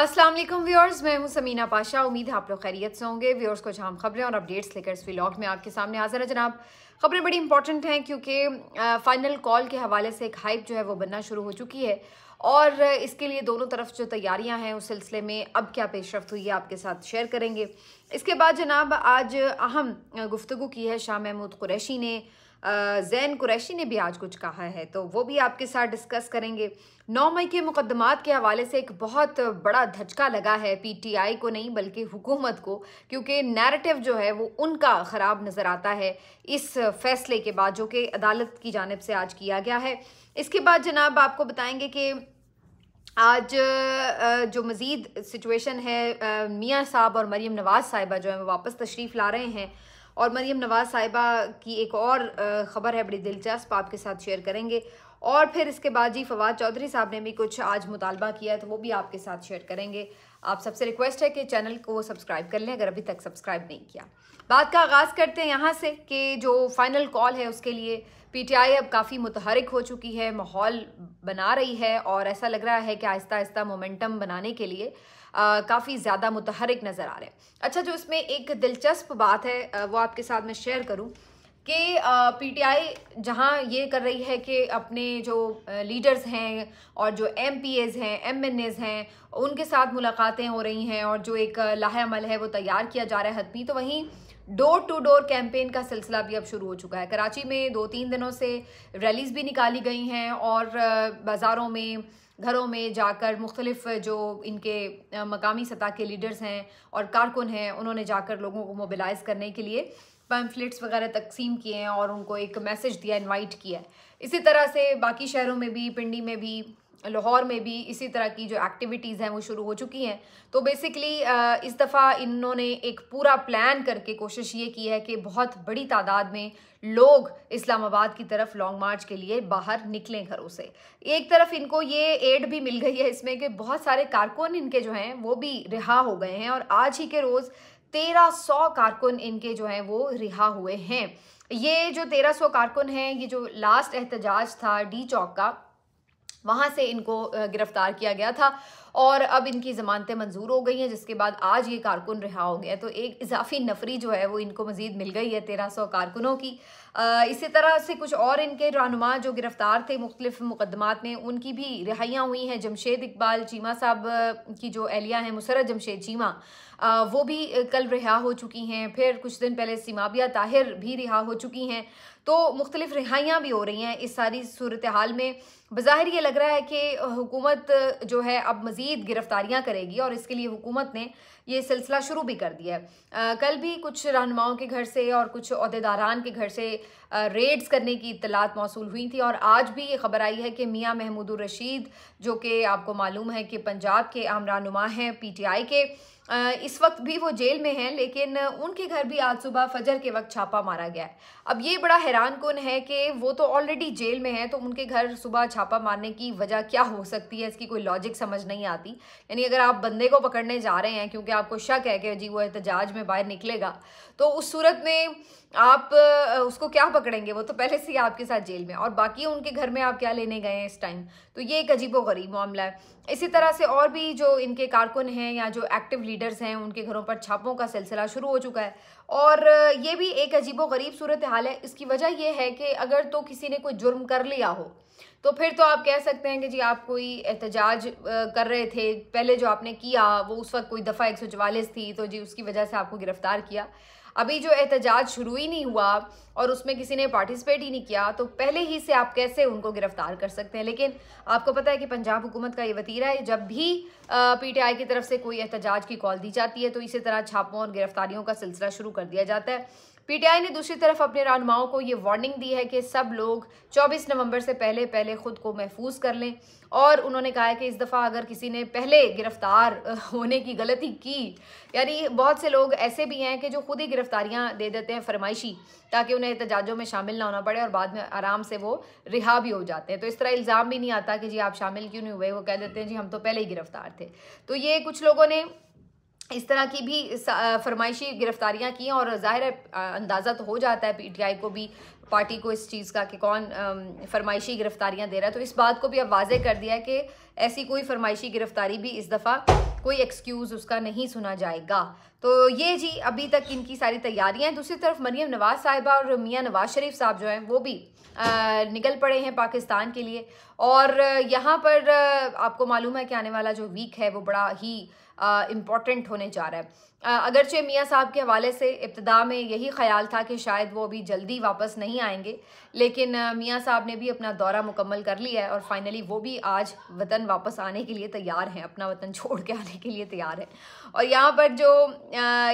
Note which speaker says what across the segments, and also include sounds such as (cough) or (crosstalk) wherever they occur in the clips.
Speaker 1: असलम व्यवर्स मैं हूँ समीना पाशा उम्मीद है आप लोग खैरियत से होंगे व्यवर्स को जहाँ खबरें और अपडेट्स लेकर इस व्लॉग में आपके सामने हाजिर है जनाब खबरें बड़ी इंपॉर्टेंट हैं क्योंकि फाइनल कॉल के हवाले से एक हाइप जो है वो बनना शुरू हो चुकी है और इसके लिए दोनों तरफ जो तैयारियां हैं उस सिलसिले में अब क्या पेशरफ हुई है आपके साथ शेयर करेंगे इसके बाद जनाब आज अहम गुफ्तु की है शाह महमूद कुरैशी ने जैन कुरैशी ने भी आज कुछ कहा है तो वो भी आपके साथ डिस्कस करेंगे नौ मई के मुकदमात के हवाले से एक बहुत बड़ा धचका लगा है पीटीआई को नहीं बल्कि हुकूमत को क्योंकि नैरेटिव जो है वो उनका ख़राब नज़र आता है इस फैसले के बाद जो कि अदालत की जानब से आज किया गया है इसके बाद जनाब आपको बताएंगे कि आज जो मज़ीद सिचुएशन है मियाँ साहब और मरीम नवाज़ साहिबा जो है वो वापस तशरीफ़ ला रहे हैं और मरीम नवाज़ साहिबा की एक और ख़बर है बड़ी दिलचस्प आपके साथ शेयर करेंगे और फिर इसके बाद जी फवाद चौधरी साहब ने भी कुछ आज मुतालबा किया है तो वो भी आपके साथ शेयर करेंगे आप सबसे रिक्वेस्ट है कि चैनल को सब्सक्राइब कर लें अगर अभी तक सब्सक्राइब नहीं किया बात का आगाज़ करते हैं यहाँ से कि जो फाइनल कॉल है उसके लिए पीटीआई अब काफ़ी मुतहरक हो चुकी है माहौल बना रही है और ऐसा लग रहा है कि आहिस्ता आहिस्ता मोमेंटम बनाने के लिए काफ़ी ज़्यादा मुतहरक नज़र आ रहे हैं अच्छा जो इसमें एक दिलचस्प बात है वो आपके साथ मैं शेयर करूँ कि पीटीआई जहां ये कर रही है कि अपने जो लीडर्स हैं और जो एम हैं एम हैं उनके साथ मुलाकातें हो रही हैं और जो एक लाहेमल है वो तैयार किया जा रहा है हतमी तो वहीं डोर टू डोर कैंपेन का सिलसिला भी अब शुरू हो चुका है कराची में दो तीन दिनों से रैलीज़ भी निकाली गई हैं और बाज़ारों में घरों में जाकर मुख्तलिफ जो इनके मकामी सतह के लीडर्स हैं और कारकुन हैं उन्होंने जाकर लोगों को मोबिलाइज़ करने के लिए पैम्फलेट्स वगैरह तकसीम किए हैं और उनको एक मैसेज दिया इनवाइट किया है इसी तरह से बाकी शहरों में भी पिंडी में भी लाहौर में भी इसी तरह की जो एक्टिविटीज़ हैं वो शुरू हो चुकी हैं तो बेसिकली इस दफ़ा इन्होंने एक पूरा प्लान करके कोशिश ये की है कि बहुत बड़ी तादाद में लोग इस्लामाबाद की तरफ लॉन्ग मार्च के लिए बाहर निकलें घरों से एक तरफ इनको ये एड भी मिल गई है इसमें कि बहुत सारे कारकुन इनके जो हैं वो भी रिहा हो गए हैं और आज ही के रोज़ तेरह सौ कारकुन इनके जो हैं वो रिहा हुए हैं ये जो तेरह सौ कारकुन हैं ये जो लास्ट एहतजाज था डी चौक का वहाँ से इनको गिरफ्तार किया गया था और अब इनकी ज़मानतें मंजूर हो गई हैं जिसके बाद आज ये कारकुन रिहा हो गया तो एक इजाफी नफरी जो है वो इनको मज़ीद मिल गई है तेरह सौ कारकुनों की इसी तरह से कुछ और इनके रहनुमा जो गिरफ़्तार थे मुख्तलिफ मुकदमात में उनकी भी रिहाइयाँ हुई हैं जमशेद इकबाल चीमा साहब की जो एहलिया हैं मुसरत जमशेद चीमा वो भी कल रिहा हो चुकी हैं फिर कुछ दिन पहले सीमाबिया ताहिर भी रिहा हो चुकी हैं तो मुख्तलिफ रिहाइयाँ भी हो रही हैं इस सारी सूरत हाल में बज़ाहिर ये लग रहा है कि हुकूमत जो है अब मज़ीद गिरफ़्तारियाँ करेगी और इसके लिए हुकूमत ने ये सिलसिला शुरू भी कर दिया है कल भी कुछ रहनुमाओं के घर से और कुछ अहदेदारान के घर से रेड्स करने की इतलात मौसू हुई थी और आज भी ये खबर आई है कि मियाँ महमूद रशीद जो कि आपको मालूम है कि पंजाब के आम रहनुमा हैं पी टी आई के इस वक्त भी वो जेल में हैं लेकिन उनके घर भी आज सुबह फजर के वक्त छापा मारा गया है अब ये बड़ा हैरान कन है कि वो तो ऑलरेडी जेल में है तो उनके घर सुबह छापा मारने की वजह क्या हो सकती है इसकी कोई लॉजिक समझ नहीं आती यानी अगर आप बंदे को पकड़ने जा रहे हैं क्योंकि आपको शक है कि जी वो एहतजाज में बाहर निकलेगा तो उस सूरत में आप उसको क्या पकड़ेंगे वो तो पहले से ही आपके साथ जेल में और बाकी उनके घर में आप क्या लेने गए हैं इस टाइम तो ये एक अजीब गरीब मामला है इसी तरह से और भी जो इनके कारकुन हैं या जो एक्टिव लीडर लीडर्स हैं उनके घरों पर छापों का सिलसिला शुरू हो चुका है और ये भी एक अजीबो गरीब सूरत हाल है इसकी वजह यह है कि अगर तो किसी ने कोई जुर्म कर लिया हो तो फिर तो आप कह सकते हैं कि जी आप कोई एहतजाज कर रहे थे पहले जो आपने किया वो उस वक्त कोई दफ़ा एक थी तो जी उसकी वजह से आपको गिरफ़्तार किया अभी जो एहतजाज शुरू ही नहीं हुआ और उसमें किसी ने पार्टिसिपेट ही नहीं किया तो पहले ही से आप कैसे उनको गिरफ्तार कर सकते हैं लेकिन आपको पता है कि पंजाब हुकूमत का ये वतीरा है जब भी पीटीआई की तरफ से कोई एहतजाज की कॉल दी जाती है तो इसी तरह छापों और गिरफ्तारियों का सिलसिला शुरू कर दिया जाता है पीटीआई ने दूसरी तरफ अपने रहनुमाओं को ये वार्निंग दी है कि सब लोग 24 नवंबर से पहले पहले खुद को महफूज कर लें और उन्होंने कहा है कि इस दफ़ा अगर किसी ने पहले गिरफ्तार होने की गलती की यानी बहुत से लोग ऐसे भी हैं कि जो खुद ही गिरफ्तारियां दे देते हैं फरमाइशी ताकि उन्हें एहतजाजों में शामिल ना होना पड़े और बाद में आराम से वो रिहा भी हो जाते हैं तो इस तरह इल्ज़ाम भी नहीं आता कि जी आप शामिल क्यों नहीं हुए वो कह देते हैं जी हम तो पहले ही गिरफ्तार थे तो ये कुछ लोगों ने इस तरह की भी फरमाइशी गिरफ्तारियां की और ज़ाहिर अंदाज़ा तो हो जाता है पीटीआई को भी पार्टी को इस चीज़ का कि कौन फरमाइशी गिरफ्तारियां दे रहा है तो इस बात को भी अब वाजे कर दिया है कि ऐसी कोई फरमाइशी गिरफ्तारी भी इस दफ़ा कोई एक्सक्यूज़ उसका नहीं सुना जाएगा तो ये जी अभी तक इनकी सारी तैयारियाँ हैं दूसरी तरफ मरीम नवाज़ साहिबा और मियाँ नवाज़ शरीफ साहब जो हैं वो भी आ, निकल पड़े हैं पाकिस्तान के लिए और यहाँ पर आपको मालूम है कि आने वाला जो वीक है वो बड़ा ही इम्पॉर्टेंट होने जा रहा है अगरचे मियाँ साहब के हवाले से इब्तदा में यही ख्याल था कि शायद वो अभी जल्दी वापस नहीं आएंगे लेकिन मियाँ साहब ने भी अपना दौरा मुकम्मल कर लिया है और फाइनली वो भी आज वतन वापस आने के लिए तैयार हैं अपना वतन (laughs) छोड़ के आने के लिए तैयार हैं और यहाँ पर जो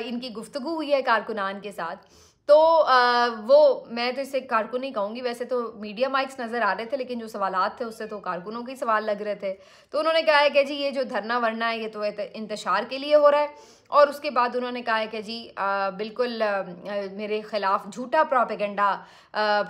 Speaker 1: इनकी गुफ्तु हुई है कारकुनान के साथ तो आ, वो मैं तो इसे कारकुन ही कहूँगी वैसे तो मीडिया माइक्स नज़र आ रहे थे लेकिन जो सवाल थे उससे तो कारकुनों के सवाल लग रहे थे तो उन्होंने कहा है कि जी ये जो धरना वरना है ये तो इंतशार के लिए हो रहा है और उसके बाद उन्होंने कहा है कि जी आ, बिल्कुल आ, मेरे ख़िलाफ़ झूठा प्रोपेगेंडा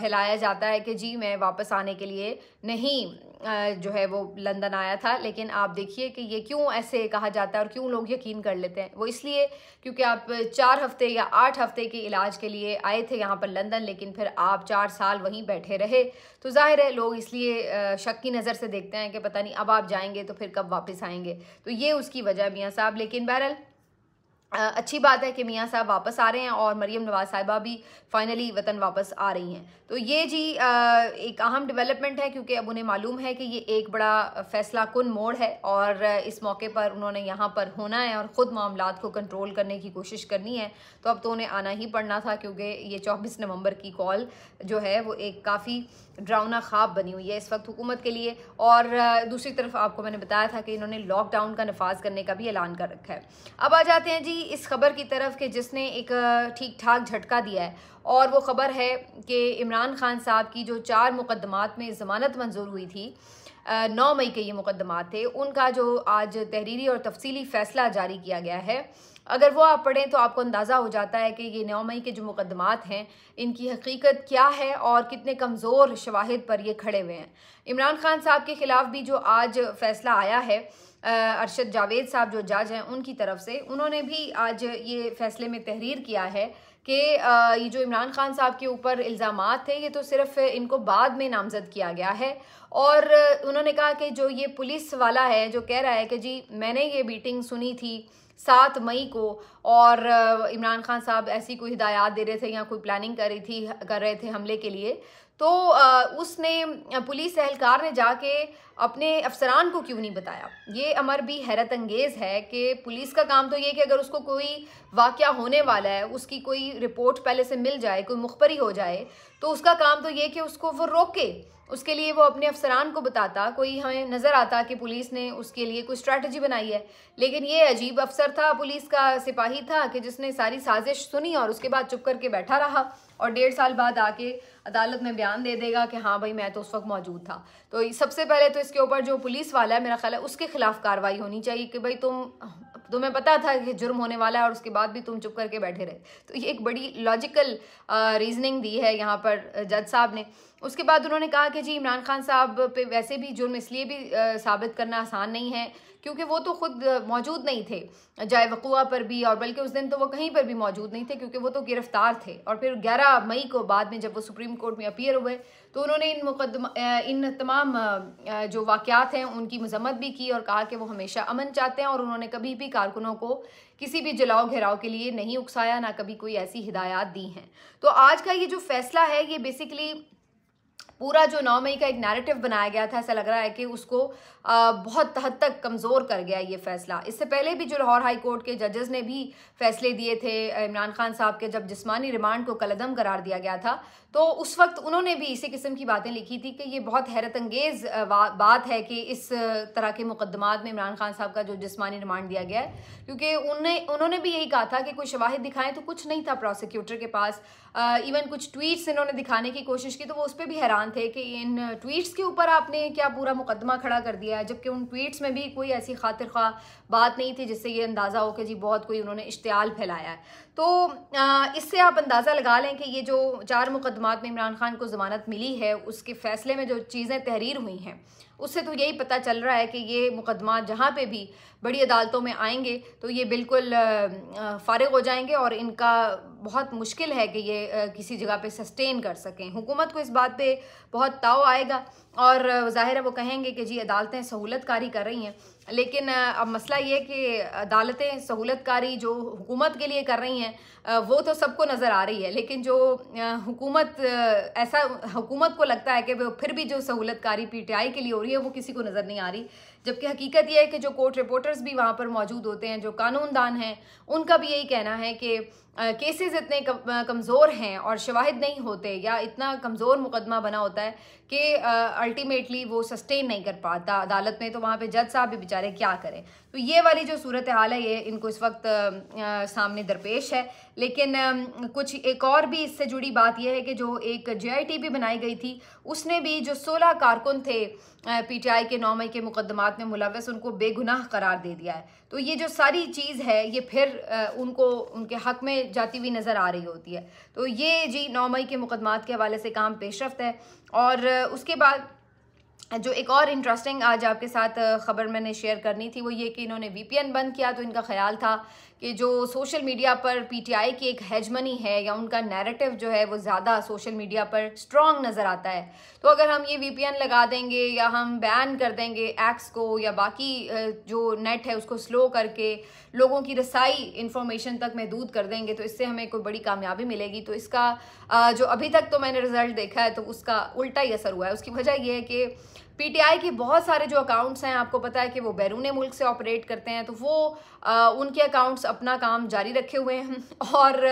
Speaker 1: फैलाया जाता है कि जी मैं वापस आने के लिए नहीं आ, जो है वो लंदन आया था लेकिन आप देखिए कि ये क्यों ऐसे कहा जाता है और क्यों लोग यकीन कर लेते हैं वो इसलिए क्योंकि आप चार हफ्ते या आठ हफ्ते के इलाज के लिए आए थे यहाँ पर लंदन लेकिन फिर आप चार साल वहीं बैठे रहे तो ज़ाहिर है लोग इसलिए शक की नज़र से देखते हैं कि पता नहीं अब आप जाएंगे तो फिर कब वापस आएंगे तो ये उसकी वजह मियाँ साहब लेकिन बहरहाल अच्छी बात है कि मियाँ साहब वापस आ रहे हैं और मरीम नवाज साहिबा भी फाइनली वतन वापस आ रही हैं तो ये जी एक अहम डेवलपमेंट है क्योंकि अब उन्हें मालूम है कि ये एक बड़ा फैसला कन मोड़ है और इस मौके पर उन्होंने यहाँ पर होना है और ख़ुद मामला को कंट्रोल करने की कोशिश करनी है तो अब तो उन्हें आना ही पड़ना था क्योंकि ये चौबीस नवंबर की कॉल जो है वो एक काफ़ी ड्राउना ख्वाब बनी हुई है इस वक्त हुकूमत के लिए और दूसरी तरफ आपको मैंने बताया था कि इन्होंने लॉकडाउन का नफाज करने का भी ऐलान कर रखा है अब आ जाते हैं जी थी इस खबर की तरफ कि जिसने एक ठीक ठाक झटका दिया है और वो ख़बर है कि इमरान खान साहब की जो चार मुकदमात में ज़मानत मंजूर हुई थी नौ मई के ये मुकदमात थे उनका जो आज तहरीरी और तफसीली फ़ैसला जारी किया गया है अगर वो आप पढ़ें तो आपको अंदाज़ा हो जाता है कि ये नौ मई के जो मुकदमात हैं इनकी हकीकत क्या है और कितने कमज़ोर शवाहद पर ये खड़े हुए हैं इमरान खान साहब के ख़िलाफ़ भी जो आज फ़ैसला आया है अरशद जावेद साहब जो जज हैं उनकी तरफ से उन्होंने भी आज ये फ़ैसले में तहरीर किया है कि ये जो इमरान खान साहब के ऊपर इल्ज़ाम थे ये तो सिर्फ इनको बाद में नामज़द किया गया है और उन्होंने कहा कि जो ये पुलिस वाला है जो कह रहा है कि जी मैंने ये मीटिंग सुनी थी सात मई को और इमरान खान साहब ऐसी कोई हिदायत दे रहे थे या कोई प्लानिंग कर रही थी कर रहे थे हमले के लिए तो उसने पुलिस एहलकार ने जाके अपने अफसरान को क्यों नहीं बताया ये अमर भी हैरत अंगेज़ है कि पुलिस का काम तो ये कि अगर उसको कोई वाक़ होने वाला है उसकी कोई रिपोर्ट पहले से मिल जाए कोई मुखबरी हो जाए तो उसका काम तो ये कि उसको वो रोके उसके लिए वो अपने अफसरान को बताता कोई हमें नज़र आता कि पुलिस ने उसके लिए कोई स्ट्रैटी बनाई है लेकिन ये अजीब अफसर था पुलिस का सिपाही था कि जिसने सारी साजिश सुनी और उसके बाद चुप करके बैठा रहा और डेढ़ साल बाद आके अदालत में बयान दे देगा कि हाँ भाई मैं तो उस वक्त मौजूद था तो सबसे पहले तो इसके ऊपर जो पुलिस वाला है मेरा ख्याल है उसके खिलाफ कार्रवाई होनी चाहिए कि भाई तुम तुम्हें पता था कि जुर्म होने वाला है और उसके बाद भी तुम चुप करके बैठे रहे तो ये एक बड़ी लॉजिकल रीजनिंग दी है यहाँ पर जज साहब ने उसके बाद उन्होंने कहा कि जी इमरान खान साहब पे वैसे भी जुर्म इसलिए भी आ, साबित करना आसान नहीं है क्योंकि वो तो खुद मौजूद नहीं थे जाए वकुआ पर भी और बल्कि उस दिन तो वो कहीं पर भी मौजूद नहीं थे क्योंकि वो तो गिरफ्तार थे और फिर 11 मई को बाद में जब वो सुप्रीम कोर्ट में अपियर हुए तो उन्होंने इन मुकदमा इन तमाम जो वाक़ात हैं उनकी मजम्मत भी की और कहा कि वो हमेशा अमन चाहते हैं और उन्होंने कभी भी कारकुनों को किसी भी जलाओ घेराव के लिए नहीं उकसाया ना कभी कोई ऐसी हिदायत दी हैं तो आज का ये जो फैसला है ये बेसिकली पूरा जो नौ मई का एक नैरेटिव बनाया गया था ऐसा लग रहा है कि उसको बहुत हद तक कमज़ोर कर गया ये फैसला इससे पहले भी जो लाहौर हाई कोर्ट के जजेस ने भी फैसले दिए थे इमरान खान साहब के जब जिस्मानी रिमांड को कलदम करार दिया गया था तो उस वक्त उन्होंने भी इसी किस्म की बातें लिखी थी कि ये बहुत हैरत अंगेज़ बात है कि इस तरह के मुकदमात में इमरान खान साहब का जो जिसमानी रिमांड दिया गया है क्योंकि उन्हें उन्होंने भी यही कहा था कि कोई शवाहिद दिखाएं तो कुछ नहीं था प्रोसिक्यूटर के पास इवन uh, कुछ ट्वीट्स इन्होंने दिखाने की कोशिश की तो वो उस पर भी हैरान थे कि इन ट्वीट्स के ऊपर आपने क्या पूरा मुकदमा खड़ा कर दिया है जबकि उन ट्वीट्स में भी कोई ऐसी खातिर खा बात नहीं थी जिससे ये अंदाज़ा हो कि जी बहुत कोई उन्होंने इश्तियाल फैलाया है तो इससे आप अंदाज़ा लगा लें कि ये जो चार मुकदमात में इमरान खान को ज़मानत मिली है उसके फ़ैसले में जो चीज़ें तहरीर हुई हैं उससे तो यही पता चल रहा है कि ये मुकदमा जहाँ पे भी बड़ी अदालतों में आएंगे तो ये बिल्कुल फारग हो जाएंगे और इनका बहुत मुश्किल है कि ये किसी जगह पे सस्टेन कर सकें हुकूमत को इस बात पे बहुत ताव आएगा और ज़ाहिर है वो कहेंगे कि जी अदालतें सहूलतकारी कर रही हैं लेकिन अब मसला ये है कि अदालतें सहूलतकारी जो हुकूमत के लिए कर रही हैं वो तो सबको नज़र आ रही है लेकिन जो हुकूमत ऐसा हुकूमत को लगता है कि वो फिर भी जो सहूलतकारी पीटीआई के लिए हो रही है वो किसी को नज़र नहीं आ रही जबकि हकीकत यह है कि जो कोर्ट रिपोर्टर्स भी वहाँ पर मौजूद होते हैं जो कानूनदान हैं उनका भी यही कहना है कि केसेस इतने कमज़ोर हैं और शवाहद नहीं होते या इतना कमज़ोर मुकदमा बना होता है कि अल्टीमेटली वो सस्टेन नहीं कर पाता अदालत में तो वहाँ पे जज साहब भी बेचारे क्या करें तो ये वाली जो सूरत हाल है ये इनको इस वक्त सामने दरपेश है लेकिन कुछ एक और भी इससे जुड़ी बात यह है कि जो एक जे भी बनाई गई थी उसने भी जो सोलह कारकुन थे पी टी आई के नौ मई के मुकदमात में मुलवस उनको बेगुनाह करार दे दिया है तो ये जो सारी चीज़ है ये फिर उनको उनके हक में जाती हुई नज़र आ रही होती है तो ये जी नौ मई के मुकदमात के हवाले से काम पेशरफ है और उसके बाद जो एक और इंटरेस्टिंग आज आपके साथ ख़बर मैंने शेयर करनी थी वो ये कि इन्होंने वीपीएन बंद किया तो इनका ख्याल था कि जो सोशल मीडिया पर पीटीआई की एक हेजमनी है या उनका नैरेटिव जो है वो ज़्यादा सोशल मीडिया पर स्ट्रॉन्ग नज़र आता है तो अगर हम ये वीपीएन लगा देंगे या हम बैन कर देंगे एक्स को या बाकी जो नेट है उसको स्लो करके लोगों की रसाई इन्फॉर्मेशन तक महदूद कर देंगे तो इससे हमें कोई बड़ी कामयाबी मिलेगी तो इसका जो अभी तक तो मैंने रिज़ल्ट देखा है तो उसका उल्टा ही असर हुआ है उसकी वजह यह है कि पीटीआई के बहुत सारे जो अकाउंट्स हैं आपको पता है कि वो बैरून मुल्क से ऑपरेट करते हैं तो वो आ, उनके अकाउंट्स अपना काम जारी रखे हुए हैं (laughs) और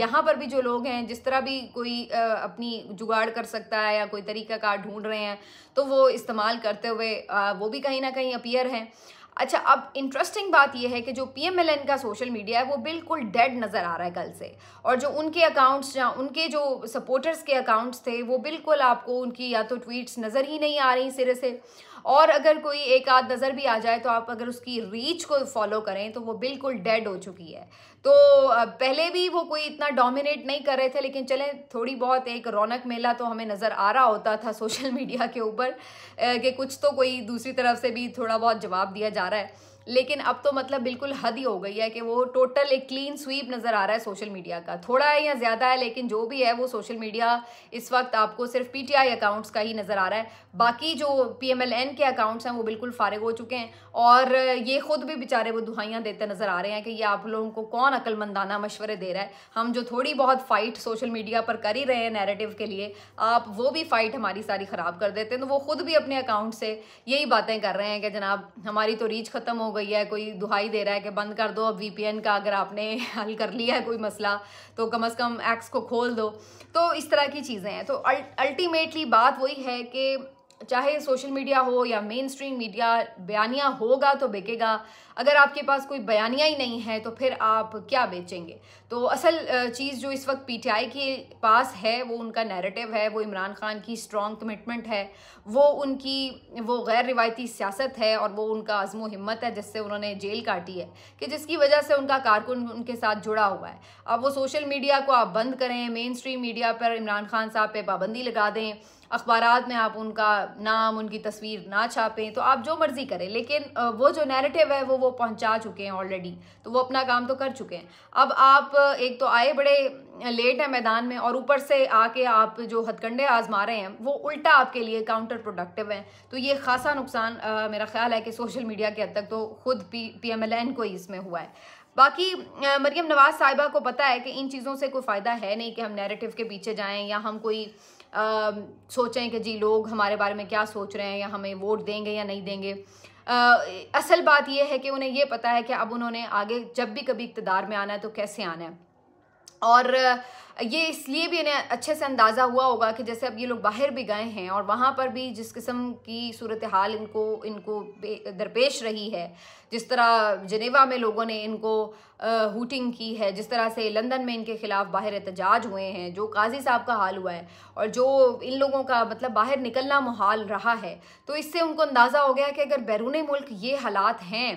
Speaker 1: यहाँ पर भी जो लोग हैं जिस तरह भी कोई आ, अपनी जुगाड़ कर सकता है या कोई तरीका कार ढूंढ रहे हैं तो वो इस्तेमाल करते हुए आ, वो भी कहीं ना कहीं अपीयर हैं अच्छा अब इंटरेस्टिंग बात यह है कि जो पीएमएलएन का सोशल मीडिया है वो बिल्कुल डेड नज़र आ रहा है कल से और जो उनके अकाउंट्स या उनके जो सपोर्टर्स के अकाउंट्स थे वो बिल्कुल आपको उनकी या तो ट्वीट्स नज़र ही नहीं आ रही सिरे से और अगर कोई एक आध नज़र भी आ जाए तो आप अगर उसकी रीच को फॉलो करें तो वो बिल्कुल डेड हो चुकी है तो पहले भी वो कोई इतना डोमिनेट नहीं कर रहे थे लेकिन चले थोड़ी बहुत एक रौनक मेला तो हमें नज़र आ रहा होता था सोशल मीडिया (laughs) के ऊपर कि कुछ तो कोई दूसरी तरफ से भी थोड़ा बहुत जवाब दिया जा रहा है लेकिन अब तो मतलब बिल्कुल हद ही हो गई है कि वो टोटल एक क्लीन स्वीप नज़र आ रहा है सोशल मीडिया का थोड़ा है या ज़्यादा है लेकिन जो भी है वो सोशल मीडिया इस वक्त आपको सिर्फ पीटीआई अकाउंट्स का ही नज़र आ रहा है बाकी जो पीएमएलएन के अकाउंट्स हैं वो बिल्कुल फारिग हो चुके हैं और ये खुद भी बेचारे वो दुहाइयाँ देते नज़र आ रहे हैं कि ये आप लोगों को कौन अक्लमंदाना मशवरे दे रहा है हम जो थोड़ी बहुत फ़ाइट सोशल मीडिया पर कर ही रहे हैं नेरेटिव के लिए आप वो भी फ़ाइट हमारी सारी ख़राब कर देते हैं तो वो खुद भी अपने अकाउंट से यही बातें कर रहे हैं कि जनाब हमारी तो रीच ख़त्म हो गई है कोई दुहाई दे रहा है कि बंद कर दो अब वीपीएन का अगर आपने (laughs) हल कर लिया है कोई मसला तो कम अज़ कम एक्स को खोल दो तो इस तरह की चीज़ें हैं तो अल्टीमेटली बात वही है कि चाहे सोशल मीडिया हो या मेन स्ट्रीम मीडिया बयानिया होगा तो बिकेगा अगर आपके पास कोई बयानिया ही नहीं है तो फिर आप क्या बेचेंगे तो असल चीज़ जो इस वक्त पीटीआई के पास है वो उनका नैरेटिव है वो इमरान खान की स्ट्रॉन्ग कमिटमेंट है वो उनकी वो गैर रिवायती सियासत है और वो उनका आज़मो हिम्मत है जिससे उन्होंने जेल काटी है कि जिसकी वजह से उनका कारकुन उनके साथ जुड़ा हुआ है अब वो सोशल मीडिया को आप बंद करें मेन स्ट्रीम मीडिया पर इमरान खान साहब पे पाबंदी लगा दें अखबार में आप उनका नाम उनकी तस्वीर ना छापें तो आप जो मर्ज़ी करें लेकिन वो जो नैरेटिव है वो वो पहुंचा चुके हैं ऑलरेडी तो वो अपना काम तो कर चुके हैं अब आप एक तो आए बड़े लेट हैं मैदान में और ऊपर से आके आप जो हथकंडे आजमा रहे हैं वो उल्टा आपके लिए काउंटर प्रोडक्टिव हैं तो ये खासा नुकसान आ, मेरा ख्याल है कि सोशल मीडिया के हद तक तो खुद P P M L N को ही इसमें हुआ है बाकी मरीम नवाज़ साहिबा को पता है कि इन चीज़ों से कोई फ़ायदा है नहीं कि हम नैरेटिव के पीछे जाएं या हम कोई आ, सोचें कि जी लोग हमारे बारे में क्या सोच रहे हैं या हमें वोट देंगे या नहीं देंगे आ, असल बात यह है कि उन्हें ये पता है कि अब उन्होंने आगे जब भी कभी इकतदार में आना है तो कैसे आना है और ये इसलिए भी इन्हें अच्छे से अंदाज़ा हुआ होगा कि जैसे अब ये लोग बाहर भी गए हैं और वहाँ पर भी जिस किस्म की सूरत हाल इनको इनको दरपेश रही है जिस तरह जनेवा में लोगों ने इनको हुटिंग की है जिस तरह से लंदन में इनके ख़िलाफ़ बाहर एहतजाज हुए हैं जो काजी साहब का हाल हुआ है और जो इन लोगों का मतलब बाहर निकलना मुहाल रहा है तो इससे उनको अंदाज़ा हो गया कि अगर बैरून मुल्क ये हालात हैं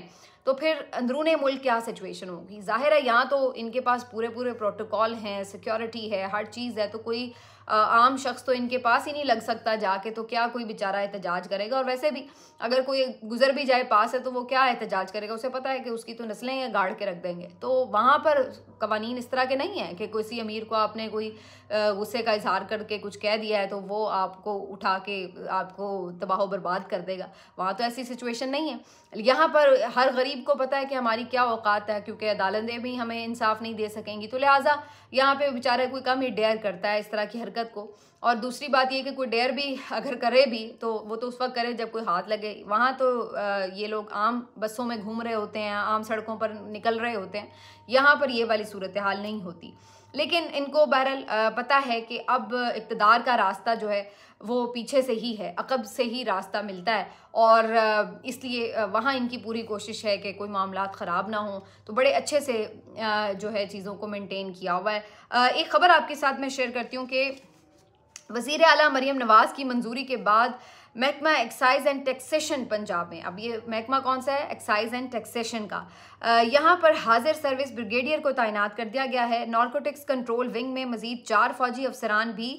Speaker 1: तो फिर अंदरून मुल्क क्या सिचुएशन होगी जाहिर है यहाँ तो इनके पास पूरे पूरे प्रोटोकॉल हैं सिक्योरिटी है हर चीज़ है तो कोई आम शख्स तो इनके पास ही नहीं लग सकता जाके तो क्या कोई बेचारा एहतजाज करेगा और वैसे भी अगर कोई गुजर भी जाए पास है तो वो क्या एहतजाज करेगा उसे पता है कि उसकी तो नस्लें गाड़ के रख देंगे तो वहाँ पर कवानीन इस तरह के नहीं है कि किसी अमीर को आपने कोई गुस्से का इजहार करके कुछ कह दिया है तो वो आपको उठा के आपको तबाह बर्बाद कर देगा वहाँ तो ऐसी सिचुएशन नहीं है यहाँ पर हर गरीब को पता है कि हमारी क्या औकात है क्योंकि अदालतें भी हमें इंसाफ नहीं दे सकेंगी तो लिहाजा यहाँ पर बेचारा कोई कम ही डेयर करता है इस तरह की हर हरकत को और दूसरी बात ये कि कोई डेयर भी अगर करे भी तो वो तो उस वक्त करे जब कोई हाथ लगे वहाँ तो ये लोग आम बसों में घूम रहे होते हैं आम सड़कों पर निकल रहे होते हैं यहाँ पर ये वाली सूरत हाल नहीं होती लेकिन इनको बहरहाल पता है कि अब इकतदार का रास्ता जो है वो पीछे से ही है अकब से ही रास्ता मिलता है और इसलिए वहाँ इनकी पूरी कोशिश है कि कोई मामला ख़राब ना हो तो बड़े अच्छे से जो है चीज़ों को मेंटेन किया हुआ है एक ख़बर आपके साथ मैं शेयर करती हूँ कि वज़ी अली मरीम नवाज़ की मंजूरी के बाद महकमा एक्साइज एंड टैक्सेशन पंजाब में अब ये महकमा कौन सा है एक्साइज एंड टैक्सेशन का यहाँ पर हाजिर सर्विस ब्रिगेडियर को तैनात कर दिया गया है नॉर्कोटिक्स कंट्रोल विंग में मजीद चार फौजी अफसरान भी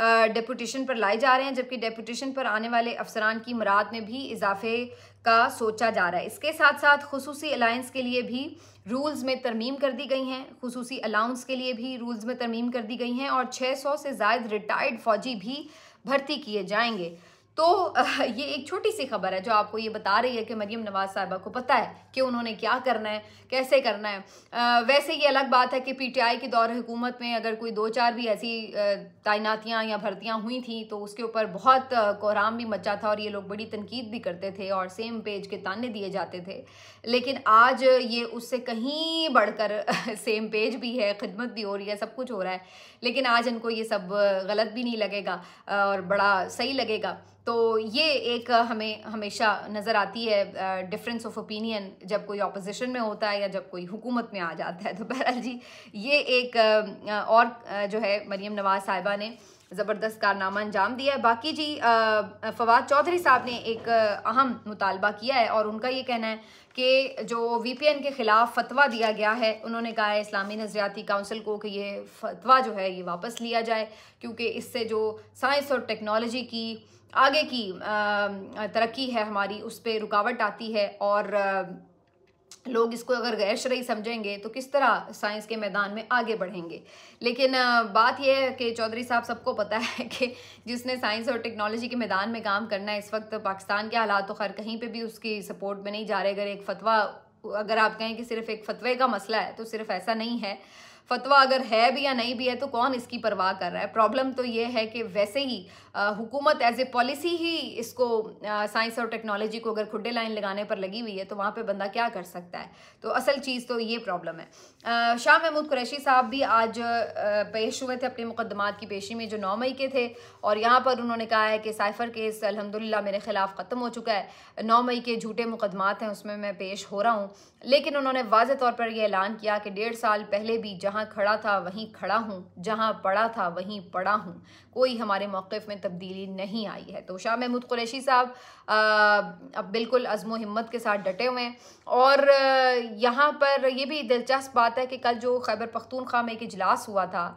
Speaker 1: डेपुटेशन पर लाए जा रहे हैं जबकि डेपुटेशन पर आने वाले अफसरान की मराद में भी इजाफे का सोचा जा रहा है इसके साथ साथ खसूसी अलायंस के लिए भी रूल्स में तरमीम कर दी गई हैं खसूसी अलाउंस के लिए भी रूल्स में तरमीम कर दी गई हैं और 600 से जायद रिटायर्ड फ़ौजी भी भर्ती किए जाएंगे तो (laughs) ये एक छोटी सी खबर है जो आपको ये बता रही है कि मरीम नवाज साहबा को पता है कि उन्होंने क्या करना है कैसे करना है वैसे ये अलग बात है कि पीटीआई की दौर हुकूमत में अगर कोई दो चार भी ऐसी तैनातियाँ या भर्तियाँ हुई थी तो उसके ऊपर बहुत कोहराम भी मचा था और ये लोग बड़ी तनकीद भी करते थे और सेम पेज के ताने दिए जाते थे लेकिन आज ये उससे कहीं बढ़कर सेम (laughs) पेज भी है खिदमत भी हो रही है सब कुछ हो रहा है लेकिन आज इनको ये सब गलत भी नहीं लगेगा और बड़ा सही लगेगा तो ये एक हमें हमेशा नज़र आती है डिफरेंस ऑफ ओपिनियन जब कोई ऑपोजिशन में होता है या जब कोई हुकूमत में आ जाता है तो बहरहाल जी ये एक और जो है मरीम नवाज साहिबा ने ज़बरदस्त कारनामा अंजाम दिया है बाकी जी फवाद चौधरी साहब ने एक अहम मुतालबा किया है और उनका ये कहना है कि जो वी पी एन के ख़िलाफ़ फतवा दिया गया है उन्होंने कहा है इस्लामी नज़रियाती काउंसिल को कि ये फतवा जो है ये वापस लिया जाए क्योंकि इससे जो साइंस और टेक्नोलॉजी की आगे की तरक्की है हमारी उस पर रुकावट आती है और लोग इसको अगर गैर शरय समझेंगे तो किस तरह साइंस के मैदान में आगे बढ़ेंगे लेकिन बात यह है कि चौधरी साहब सबको पता है (laughs) कि जिसने साइंस और टेक्नोलॉजी के मैदान में काम करना है इस वक्त पाकिस्तान के हालात तो खैर कहीं पे भी उसकी सपोर्ट में नहीं जा रहे अगर एक फतवा अगर आप कहें कि सिर्फ एक फतवे का मसला है तो सिर्फ ऐसा नहीं है फतवा अगर है भी या नहीं भी है तो कौन इसकी परवाह कर रहा है प्रॉब्लम तो ये है कि वैसे ही हुकूमत एज ए पॉलिसी ही इसको साइंस और टेक्नोलॉजी को अगर खुडे लाइन लगाने पर लगी हुई है तो वहाँ पर बंदा क्या कर सकता है तो असल चीज़ तो ये प्रॉब्लम है शाह महमूद कुरैशी साहब भी आज पेश हुए थे अपने मुकदमात की पेशी में जो नौ मई के थे और यहाँ पर उन्होंने कहा है कि साइफर केस अलहमदिल्ला मेरे ख़िलाफ़ ख़त्म हो चुका है नौ मई के झूठे मुकदमात हैं उसमें मैं पेश हो रहा हूँ लेकिन उन्होंने वाज तौर पर यह ऐलान किया कि डेढ़ साल पहले भी जहाँ जहाँ खड़ा था वहीं खड़ा हूँ जहाँ पड़ा था वहीं पड़ा हूँ कोई हमारे मौक़ में तब्दीली नहीं आई है तो शाह महमूद कुरैशी साहब अब बिल्कुल अज़म हिम्मत के साथ डटे हुए हैं और यहाँ पर ये भी दिलचस्प बात है कि कल जो खैबर पख्तूनख्वा में एक इजलास हुआ था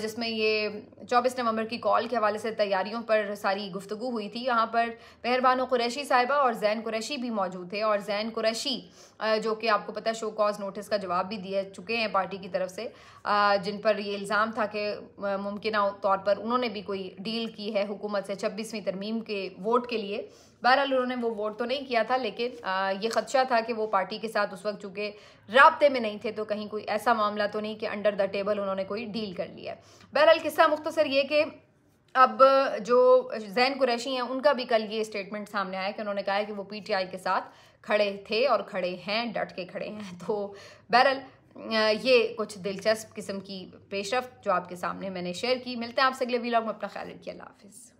Speaker 1: जिसमें ये 24 नवंबर की कॉल के हवाले से तैयारियों पर सारी गुफ्तु हुई थी यहाँ पर मेहरबान कुरैशी साहिबा और जैन कुरैशी भी मौजूद थे और जैन कुरैशी जो कि आपको पता है शो कॉज नोटिस का जवाब भी दिए चुके हैं पार्टी की तरफ से जिन पर ये इल्ज़ाम था कि मुमकिन तौर पर उन्होंने भी कोई डील की है हुकूमत से छब्बीसवीं तरमीम के वोट के लिए बहरहाल उन्होंने वो वोट तो नहीं किया था लेकिन आ, ये खदशा था कि वो पार्टी के साथ उस वक्त चूँकि रबते में नहीं थे तो कहीं कोई ऐसा मामला तो नहीं कि अंडर द टेबल उन्होंने कोई डील कर लिया बहरहाल किस्सा मुख्तसर ये कि अब जो जैन कुरैशी हैं उनका भी कल ये स्टेटमेंट सामने आया कि उन्होंने कहा है कि वो पीटीआई के साथ खड़े थे और खड़े हैं डट के खड़े हैं हम्म। तो बहरल ये कुछ दिलचस्प किस्म की पेशरफ जो आपके सामने मैंने शेयर की मिलते हैं आपसे अगले वीलॉग में अपना ख्याल रखिए अल्लाह हाफिज़